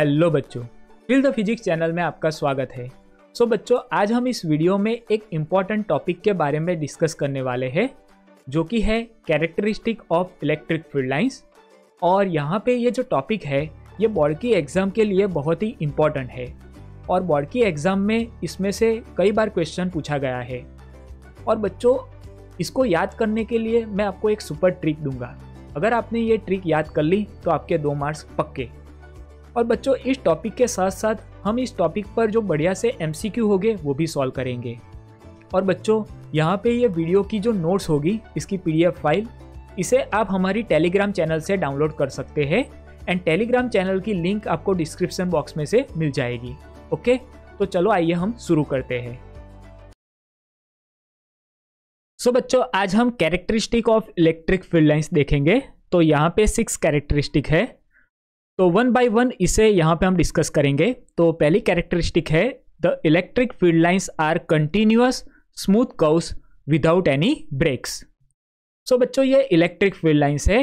Hello बच्चों fill the physics channel में आपका स्वागत है सो so, बच्चों आज हम इस वीडियो में एक इम्पॉर्टेंट टॉपिक के बारे में डिस्कस करने वाले हैं जो कि है characteristic of electric field lines और यहाँ पे ये जो टॉपिक है ये बोर्ड की एग्ज़ाम के लिए बहुत ही इम्पॉर्टेंट है और बोर्ड की एग्ज़ाम में इसमें से कई बार क्वेश्चन पूछा गया है और बच्चों इसको याद करने के लिए मैं आपको एक सुपर ट्रिक दूंगा अगर आपने ये ट्रिक याद कर ली तो आपके दो मार्क्स पक्के और बच्चों इस टॉपिक के साथ साथ हम इस टॉपिक पर जो बढ़िया से एम सी क्यू होंगे वो भी सॉल्व करेंगे और बच्चों यहाँ पे ये वीडियो की जो नोट्स होगी इसकी पी फाइल इसे आप हमारी टेलीग्राम चैनल से डाउनलोड कर सकते हैं एंड टेलीग्राम चैनल की लिंक आपको डिस्क्रिप्शन बॉक्स में से मिल जाएगी ओके तो चलो आइए हम शुरू करते हैं सो so, बच्चों आज हम characteristic of electric field lines देखेंगे तो यहाँ पे सिक्स कैरेक्टरिस्टिक है तो वन बाय वन इसे यहाँ पे हम डिस्कस करेंगे तो पहली कैरेक्टरिस्टिक है the electric field lines are continuous smooth curves without any breaks so बच्चों ये इलेक्ट्रिक फील्ड लाइन्स है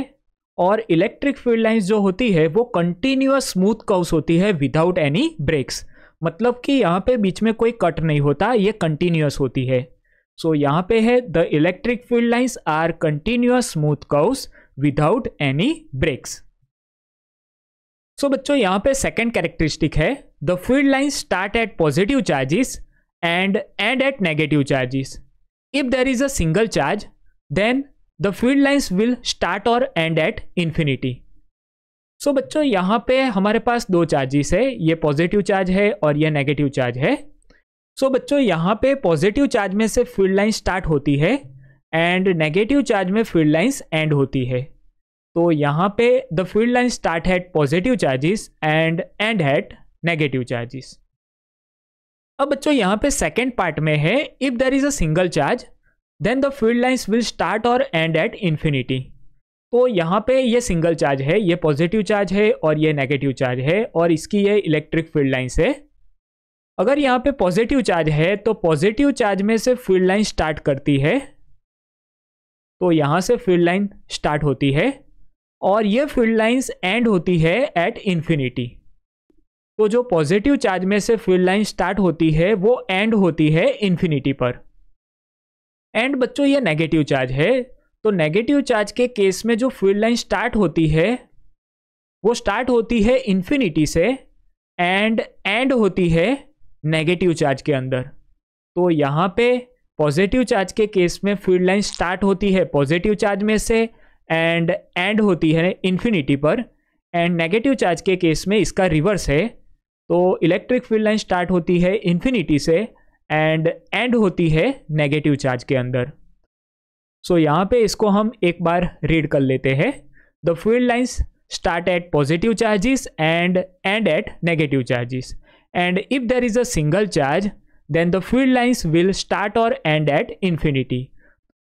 और इलेक्ट्रिक फील्ड लाइन्स जो होती है वो कंटिन्यूस स्मूथ कर्व्स होती है विदाउट एनी ब्रेक्स मतलब कि यहाँ पे बीच में कोई कट नहीं होता ये कंटिन्यूस होती है सो so, यहाँ पे है the electric field lines are continuous smooth curves without any breaks so so, बच्चों यहाँ पे सेकेंड कैरेक्टरिस्टिक है the field line start at positive charges and end at negative charges if there is a single charge then the field lines will start or end at infinity so बच्चों यहाँ पे हमारे पास दो charges है ये positive charge है और ये नेगेटिव चार्ज है सो so, बच्चों यहाँ पे पॉजिटिव चार्ज में से फील्ड लाइन स्टार्ट होती है एंड नेगेटिव चार्ज में फील्ड लाइन्स एंड होती है तो यहाँ पे the field line start at positive charges and end at negative charges अब बच्चों यहाँ पे सेकेंड पार्ट में है if there is a single charge then the field lines will start or end at infinity तो यहाँ पे ये सिंगल चार्ज है ये पॉजिटिव चार्ज है और ये नेगेटिव चार्ज है और इसकी ये इलेक्ट्रिक फील्ड लाइन्स है अगर यहाँ पे पॉजिटिव चार्ज है तो पॉजिटिव चार्ज में से फील्ड लाइन स्टार्ट करती है तो यहाँ से फील्ड लाइन स्टार्ट होती है और ये फील्ड लाइंस एंड होती है एट इन्फिनिटी तो जो पॉजिटिव चार्ज में से फील्ड लाइन स्टार्ट होती है वो एंड होती है इन्फिनिटी पर एंड बच्चों ये नेगेटिव चार्ज है तो नेगेटिव चार्ज के केस में जो फील्ड लाइन स्टार्ट होती है वो स्टार्ट होती है इन्फिनिटी से एंड एंड होती है नेगेटिव चार्ज के अंदर तो यहाँ पे पॉजिटिव चार्ज के केस में फील्ड लाइन स्टार्ट होती है पॉजिटिव चार्ज में से एंड एंड होती है इन्फिनिटी पर एंड नेगेटिव चार्ज के केस में इसका रिवर्स है तो इलेक्ट्रिक फील्ड लाइन स्टार्ट होती है इन्फिनिटी से एंड एंड होती है नेगेटिव चार्ज के अंदर सो so, यहाँ पे इसको हम एक बार रीड कर लेते हैं the field lines start at positive charges and end at negative charges and if there is a single charge then the field lines will start or end at infinity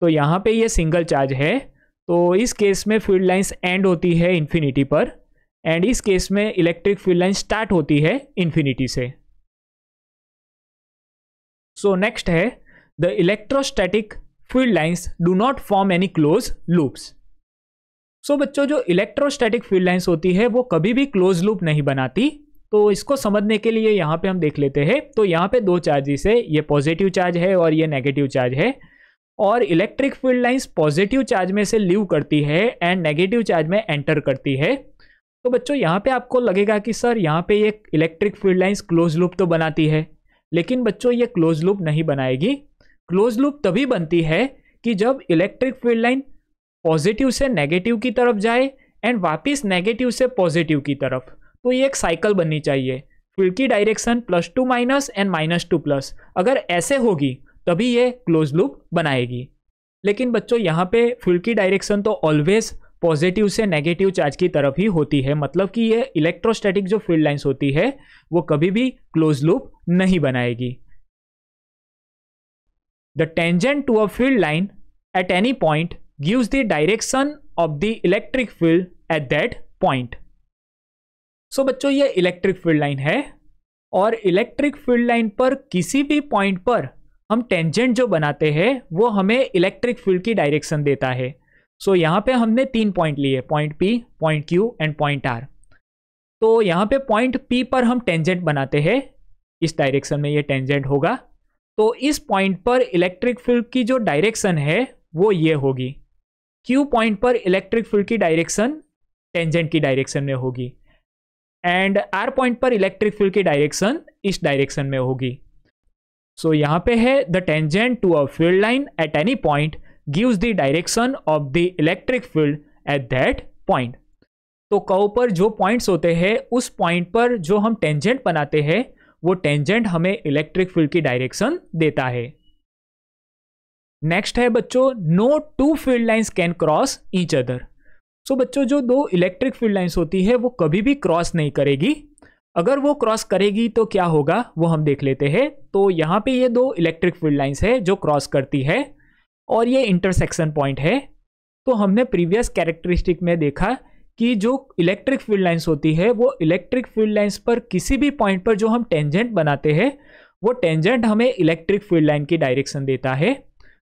तो यहाँ पे ये सिंगल चार्ज है तो इस case में field lines and होती है इन्फिनिटी पर एंड इस केस में इलेक्ट्रिक फील्ड लाइन स्टार्ट होती है इन्फिनिटी से सो नेक्स्ट है the electrostatic field lines do not form any close loops so बच्चों जो इलेक्ट्रोस्टैटिक फील्ड लाइंस होती है वो कभी भी क्लोज लूप नहीं बनाती तो इसको समझने के लिए यहाँ पे हम देख लेते हैं तो यहाँ पे दो चार्जेस है ये पॉजिटिव चार्ज है और ये नेगेटिव चार्ज है और electric field lines positive charge में से लीव करती है एंड नेगेटिव चार्ज में एंटर करती है तो बच्चों यहाँ पे आपको लगेगा कि सर यहाँ पे ये electric field lines close loop तो बनाती है लेकिन बच्चों ये क्लोज लूप नहीं बनाएगी क्लोज लूप तभी बनती है कि जब इलेक्ट्रिक फील्ड लाइन पॉजिटिव से नेगेटिव की तरफ जाए एंड वापस नेगेटिव से पॉजिटिव की तरफ तो ये एक साइकिल बननी चाहिए फील्ड की direction plus to minus and minus to plus अगर ऐसे होगी तभी ये क्लोज लूप बनाएगी लेकिन बच्चों यहाँ पे फ्यूल की डायरेक्शन तो ऑलवेज पॉजिटिव से नेगेटिव चार्ज की तरफ ही होती है मतलब कि ये इलेक्ट्रोस्टैटिक जो फील्ड लाइंस होती है वो कभी भी क्लोज लूप नहीं बनाएगी the tangent to a field line at any point gives the direction of the electric field at that point so बच्चों ये इलेक्ट्रिक फील्ड लाइन है और इलेक्ट्रिक फील्ड लाइन पर किसी भी पॉइंट पर हम टेंजेंट जो बनाते हैं वो हमें इलेक्ट्रिक फील्ड की डायरेक्शन देता है सो so, यहाँ पे हमने तीन पॉइंट लिए point P point Q and point R तो यहाँ पे पॉइंट पी पर हम टेंजेंट बनाते हैं इस डायरेक्शन में ये टेंजेंट होगा तो इस पॉइंट पर इलेक्ट्रिक फील्ड की जो डायरेक्शन है वो ये होगी क्यू पॉइंट पर इलेक्ट्रिक फील्ड की डायरेक्शन टेंजेंट की डायरेक्शन में होगी एंड आर पॉइंट पर इलेक्ट्रिक फील्ड की डायरेक्शन इस डायरेक्शन में होगी सो so, यहाँ पे है the tangent to a field line at any point gives the direction of the electric field at that point तो कऊ पर जो पॉइंट्स होते हैं उस पॉइंट पर जो हम टेंजेंट बनाते हैं वो टेंजेंट हमें इलेक्ट्रिक फील्ड की डायरेक्शन देता है नेक्स्ट है बच्चों no two field lines can cross each other so बच्चों जो दो इलेक्ट्रिक फील्ड लाइन्स होती है वो कभी भी क्रॉस नहीं करेगी अगर वो क्रॉस करेगी तो क्या होगा वो हम देख लेते हैं तो यहाँ पे ये दो इलेक्ट्रिक फील्ड लाइंस है जो क्रॉस करती है और ये इंटरसेक्शन पॉइंट है तो हमने प्रीवियस कैरेक्टरिस्टिक में देखा कि जो इलेक्ट्रिक फील्ड लाइंस होती है वो इलेक्ट्रिक फील्ड लाइंस पर किसी भी पॉइंट पर जो हम टेंजेंट बनाते हैं वो टेंजेंट हमें इलेक्ट्रिक फील्ड लाइन की डायरेक्शन देता है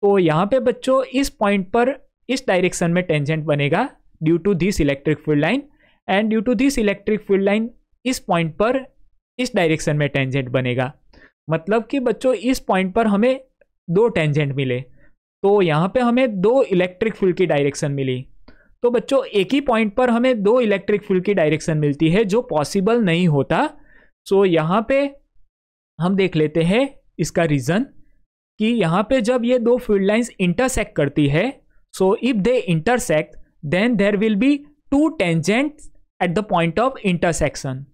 तो यहाँ पे बच्चों इस पॉइंट पर इस डायरेक्शन में टेंजेंट बनेगा due to this electric field line and due to this electric field line इस पॉइंट पर इस डायरेक्शन में टेंजेंट बनेगा मतलब कि बच्चों इस पॉइंट पर हमें दो टेंजेंट मिले तो यहाँ पे हमें दो इलेक्ट्रिक फील्ड की डायरेक्शन मिली तो बच्चों एक ही पॉइंट पर हमें दो इलेक्ट्रिक फील्ड की डायरेक्शन मिलती है जो पॉसिबल नहीं होता सो so, यहाँ पे हम देख लेते हैं इसका रीज़न कि यहाँ पे जब ये दो फील्ड लाइंस इंटरसेक्ट करती है so if they intersect then there will be two tangent at the point of intersection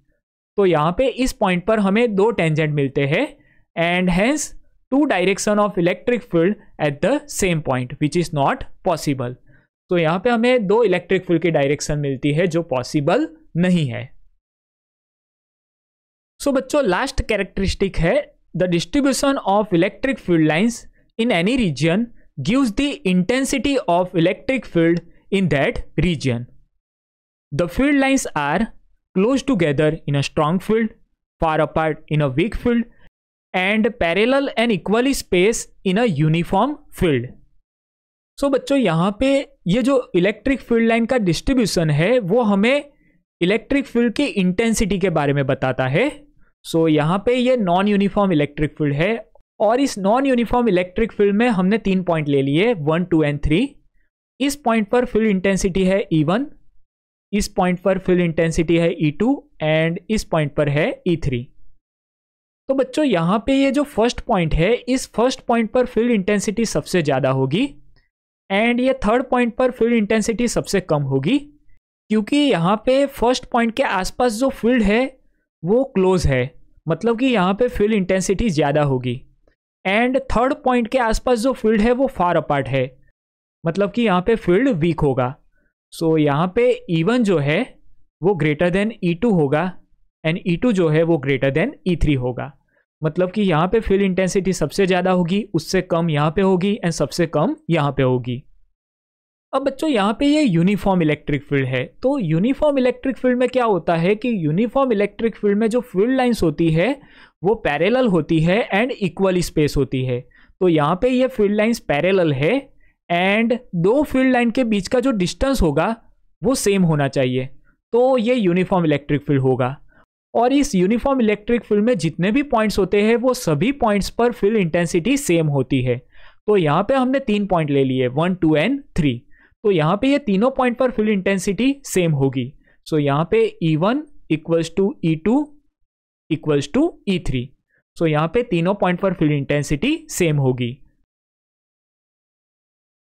तो यहाँ पे इस पॉइंट पर हमें दो टेंजेंट मिलते हैं and hence two direction of electric field at the same point which is not possible तो यहाँ पे हमें दो इलेक्ट्रिक फील्ड की डायरेक्शन मिलती है जो पॉसिबल नहीं है सो so, बच्चों लास्ट कैरेक्टरिस्टिक है the distribution of electric field lines in any region gives the intensity of electric field in that region the field lines are close together in a strong field, far apart in a weak field, and parallel and equally spaced in a uniform field. so, bachcho yahan pe ye jo electric field line ka distribution hai wo hame electric field ki intensity ke bare mein batata hai so, yahan pe ye non uniform electric field hai और इस non uniform electric field में हमने तीन point ले लिए one two and three इस point पर field intensity है ई वन इस पॉइंट पर फिल इंटेंसिटी है ई टू एंड इस पॉइंट पर है ई e थ्री तो बच्चों यहाँ पे ये जो फर्स्ट पॉइंट है इस फर्स्ट पॉइंट पर फिल इंटेंसिटी सबसे ज़्यादा होगी एंड ये थर्ड पॉइंट पर फिल इंटेंसिटी सबसे कम होगी क्योंकि यहाँ पे फर्स्ट पॉइंट के आसपास जो फील्ड है वो क्लोज है मतलब कि यहाँ पे फील्ड इंटेंसिटी ज़्यादा होगी एंड थर्ड पॉइंट के आसपास जो फील्ड है वो फार अपार्ट है मतलब कि यहाँ पे फील्ड वीक होगा सो so, यहाँ पे E1 जो है वो ग्रेटर देन E2 होगा एंड E2 जो है वो ग्रेटर देन E3 होगा मतलब कि यहाँ पे फील्ड इंटेंसिटी सबसे ज़्यादा होगी उससे कम यहाँ पे होगी एंड सबसे कम यहाँ पे होगी अब बच्चों यहाँ पे ये यूनिफॉर्म इलेक्ट्रिक फील्ड है तो यूनिफॉर्म इलेक्ट्रिक फील्ड में क्या होता है कि यूनिफॉर्म इलेक्ट्रिक फील्ड में जो फील्ड लाइंस होती है वो पैरेलल होती है एंड इक्वल स्पेस होती है तो यहाँ पे ये फील्ड लाइंस पैरेलल है एंड दो फील्ड लाइन के बीच का जो डिस्टेंस होगा वो सेम होना चाहिए तो ये यूनिफॉर्म इलेक्ट्रिक फील्ड होगा और इस यूनिफॉर्म इलेक्ट्रिक फील्ड में जितने भी पॉइंट्स होते हैं वो सभी पॉइंट्स पर फील्ड इंटेंसिटी सेम होती है तो यहाँ पे हमने तीन पॉइंट ले लिए वन टू एंड थ्री तो यहाँ पे ये तीनों पॉइंट पर फील्ड इंटेंसिटी सेम होगी सो so यहाँ पे E one equals to E two equals to E three so यहाँ पे तीनों पॉइंट पर फील्ड इंटेंसिटी सेम होगी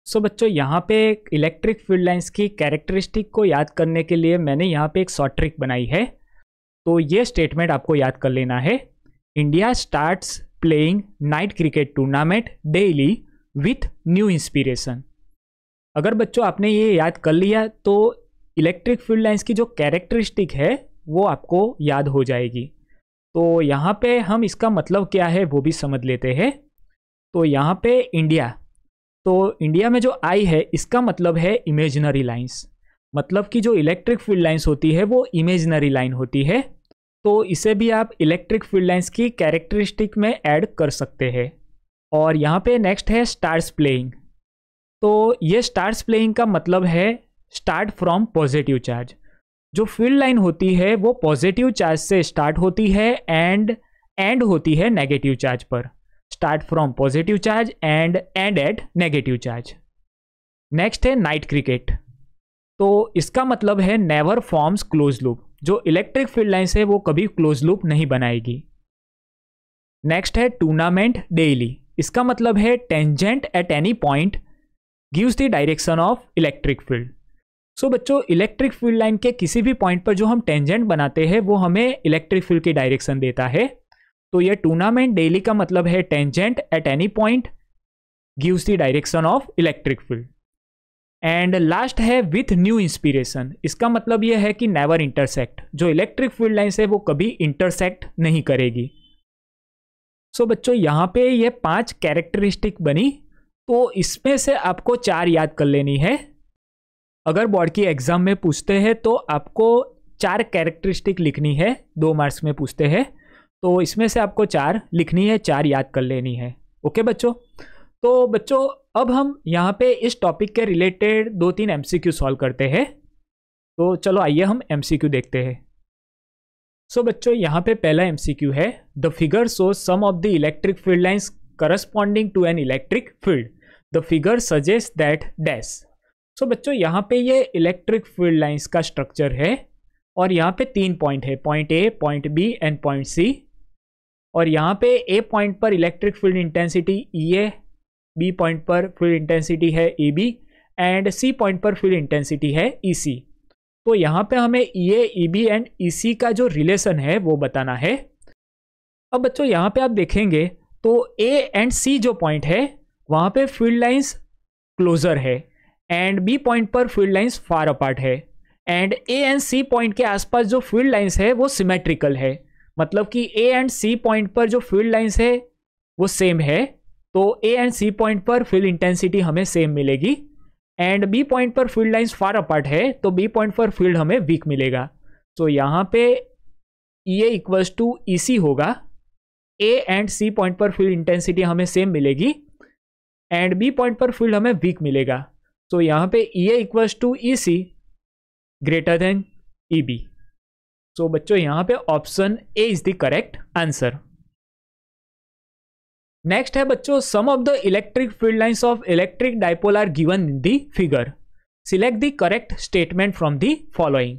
सो so, बच्चों यहाँ पे इलेक्ट्रिक फील्ड लाइंस की कैरेक्टरिस्टिक को याद करने के लिए मैंने यहाँ पे एक शॉर्ट ट्रिक बनाई है तो ये स्टेटमेंट आपको याद कर लेना है India starts playing night cricket tournament daily with new inspiration अगर बच्चों आपने ये याद कर लिया तो इलेक्ट्रिक फील्ड लाइन्स की जो कैरेक्टरिस्टिक है वो आपको याद हो जाएगी तो यहाँ पर हम इसका मतलब क्या है वो भी समझ लेते हैं तो यहाँ पे इंडिया तो इंडिया में जो आई है इसका मतलब है इमेजनरी लाइंस मतलब कि जो इलेक्ट्रिक फील्ड लाइंस होती है वो इमेजनरी लाइन होती है तो इसे भी आप इलेक्ट्रिक फील्ड लाइंस की कैरेक्टरिस्टिक में ऐड कर सकते हैं और यहाँ पे नेक्स्ट है स्टार्स प्लेइंग तो ये स्टार्स प्लेइंग का मतलब है स्टार्ट फ्रॉम पॉजिटिव चार्ज जो फील्ड लाइन होती है वो पॉजिटिव चार्ज से स्टार्ट होती है एंड एंड होती है नेगेटिव चार्ज पर start from positive charge and end at negative charge next है नाइट क्रिकेट तो इसका मतलब है नेवर फॉर्म्स क्लोज लूप जो इलेक्ट्रिक फील्ड लाइन्स है वो कभी क्लोज लूप नहीं बनाएगी नेक्स्ट है टूर्नामेंट डेली इसका मतलब है tangent at any point gives the direction of electric field so बच्चों इलेक्ट्रिक फील्ड लाइन के किसी भी पॉइंट पर जो हम टेंजेंट बनाते हैं वो हमें इलेक्ट्रिक फील्ड की डायरेक्शन देता है तो ये टूर्नामेंट डेली का मतलब है tangent at any point gives the direction of electric field and last है विथ न्यू इंस्पिरेशन इसका मतलब यह है कि नेवर इंटरसेक्ट जो इलेक्ट्रिक फील्ड लाइन्स है वो कभी इंटरसेक्ट नहीं करेगी सो so, बच्चों यहाँ पे ये पांच कैरेक्टरिस्टिक बनी तो इसमें से आपको चार याद कर लेनी है अगर बोर्ड की एग्ज़ाम में पूछते हैं तो आपको चार कैरेक्टरिस्टिक लिखनी है दो मार्क्स में पूछते हैं तो इसमें से आपको चार लिखनी है चार याद कर लेनी है ओके बच्चों तो बच्चों अब हम यहाँ पे इस टॉपिक के रिलेटेड दो तीन एम सी क्यू सॉल्व करते हैं तो चलो आइए हम एम सी क्यू देखते हैं सो so, बच्चों यहाँ पे पहला एम सी क्यू है the figure so some of the electric field lines corresponding to an electric field the figure suggest that dash so बच्चों यहाँ पे ये इलेक्ट्रिक फील्ड लाइन्स का स्ट्रक्चर है और यहाँ पे तीन पॉइंट है point A point B and point C और यहाँ पे ए पॉइंट पर electric field intensity E A B point पर फील्ड इंटेंसिटी है E B and C point पर फील्ड इंटेंसिटी है ई e सी तो यहाँ पे हमें ई ए ई बी एंड ई सी का जो रिलेशन है वो बताना है अब बच्चों यहाँ पे आप देखेंगे तो ए एंड सी जो पॉइंट है वहाँ पे फील्ड लाइंस क्लोजर है एंड बी पॉइंट पर फील्ड लाइंस फार अपार्ट है and A and C point के आसपास जो फील्ड लाइंस है वो सिमेट्रिकल है मतलब कि ए एंड सी पॉइंट पर जो फील्ड लाइन्स है वो सेम है तो ए एंड सी पॉइंट पर फील्ड इंटेंसिटी हमें सेम मिलेगी एंड बी पॉइंट पर फील्ड लाइन्स फार अपार्ट है तो बी पॉइंट पर फील्ड हमें वीक मिलेगा तो यहाँ पे ये इक्वल्स टू ई सी होगा ए एंड सी पॉइंट पर फील्ड इंटेंसिटी हमें सेम मिलेगी एंड बी पॉइंट पर फील्ड हमें वीक मिलेगा तो यहाँ पे E equals to E C greater than E B so बच्चों यहाँ पे option A is the correct answer next है बच्चों some of the electric field lines of electric dipole are given in the figure select the correct statement from the following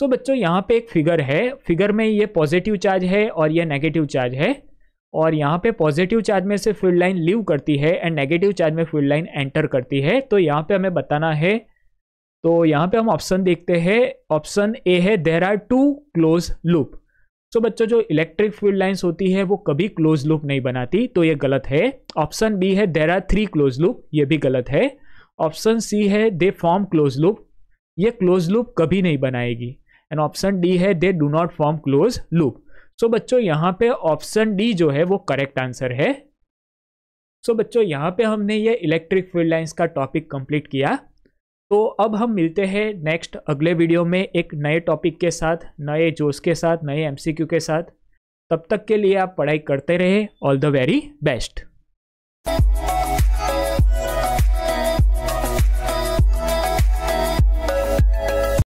so बच्चों यहाँ पे एक figure है फिगर में ये positive charge है और ये नेगेटिव चार्ज है और यहाँ पे पॉजिटिव चार्ज में से फील्ड लाइन लीव करती है एंड नेगेटिव चार्ज में फील्ड लाइन एंटर करती है तो यहाँ पे हमें बताना है तो यहाँ पे हम ऑप्शन देखते हैं ऑप्शन ए है there are two close loop so बच्चों जो इलेक्ट्रिक फील्ड लाइंस होती है वो कभी क्लोज लूप नहीं बनाती तो ये गलत है ऑप्शन बी है there are three close loop ये भी गलत है ऑप्शन सी है दे फॉर्म क्लोज लूप ये क्लोज लूप कभी नहीं बनाएगी एंड ऑप्शन डी है they do not form close loop so बच्चों यहाँ पे ऑप्शन डी जो है वो करेक्ट आंसर है सो so, बच्चों यहाँ पे हमने ये इलेक्ट्रिक फील्ड लाइंस का टॉपिक कंप्लीट किया तो अब हम मिलते हैं नेक्स्ट अगले वीडियो में एक नए टॉपिक के साथ नए जोश के साथ नए एमसीक्यू के साथ तब तक के लिए आप पढ़ाई करते रहे ऑल द वेरी बेस्ट